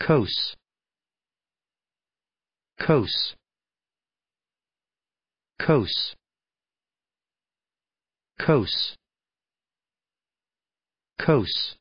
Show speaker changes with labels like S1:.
S1: Cos. Cos. Cos. Cos. Cos.